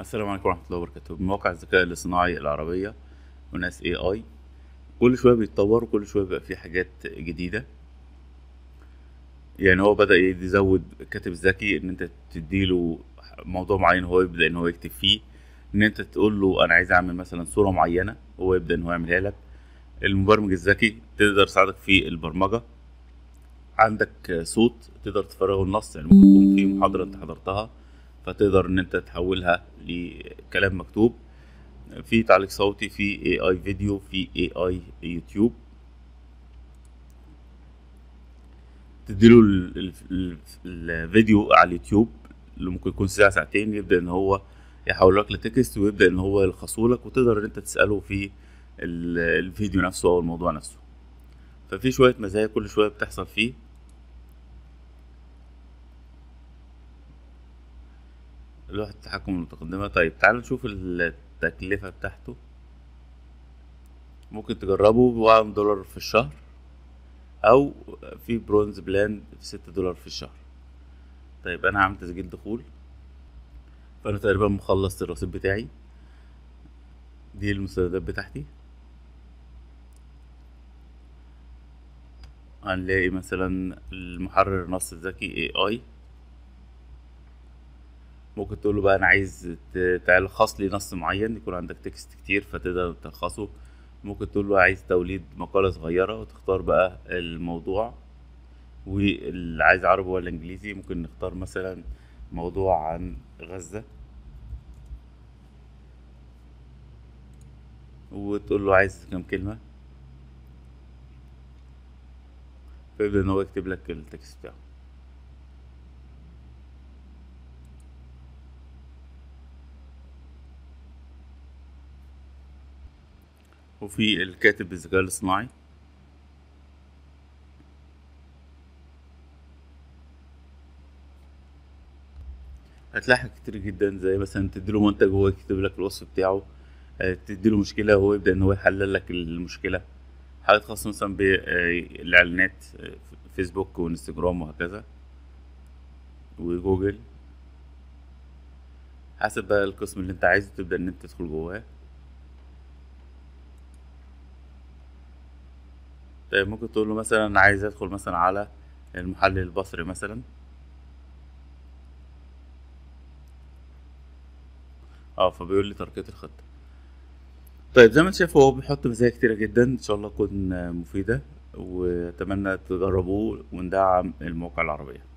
السلام عليكم ورحمه الله وبركاته مواقع الذكاء الاصطناعي العربيه وناس اي اي كل شويه بيتطوروا كل شويه بيبقى في حاجات جديده يعني هو بدا يزود كاتب ذكي ان انت تديله موضوع معين هو يبدا ان هو يكتب فيه ان انت تقول له انا عايز اعمل مثلا صوره معينه هو يبدا ان هو يعملها لك المبرمج الذكي تقدر تساعدك في البرمجه عندك صوت تقدر تفرغه النص يعني ممكن يكون في محاضره انت حضرتها فتقدر ان انت تحولها لكلام مكتوب في تعليق صوتي في اي اي فيديو في اي اي يوتيوب تديله الفيديو على اليوتيوب اللي ممكن يكون ساعة ساعتين يبدأ ان هو يحول لك لتكست ويبدأ ان هو يلخصه لك وتقدر ان انت تسأله في الفيديو نفسه او الموضوع نفسه ففي شوية مزايا كل شوية بتحصل فيه لوحة التحكم المتقدمة طيب تعالوا نشوف التكلفة بتاعته ممكن تجربه ب دولار في الشهر أو في برونز بلان بستة دولار في الشهر طيب أنا هعمل تسجيل دخول فأنا تقريبا مخلص الرصيد بتاعي دي المستندات بتاعتي هنلاقي مثلا المحرر النص الذكي اي اي ممكن تقول له بقى انا عايز تلخص لي نص معين يكون عندك تكست كتير فتقدر تلخصه ممكن تقول له عايز توليد مقالة صغيرة وتختار بقى الموضوع واللي عايز عربي ولا انجليزي ممكن نختار مثلا موضوع عن غزة وتقول له عايز كام كلمة فيبدأ ان هو يكتب لك التكست بتاعه وفي الكاتب الذكاء الاصطناعي هتلاقي حاجات كتير جدا زي مثلا تديله منتج هو يكتب لك الوصف بتاعه آه، تديله مشكلة هو يبدأ إن هو يحلل لك المشكلة حاجات خاصة مثلا بالإعلانات آه، آه، فيسبوك وانستجرام وهكذا وجوجل حسب بقى القسم اللي انت عايزه تبدأ إن انت تدخل جواه ممكن تقول له مثلا عايز ادخل مثلا على المحلل البصري مثلا اه فبيقول لي ترقية الخطة طيب زي ما انت شايف هو بيحط مزايا كتيرة جدا ان شاء الله تكون مفيدة واتمنى تجربوه وندعم المواقع العربية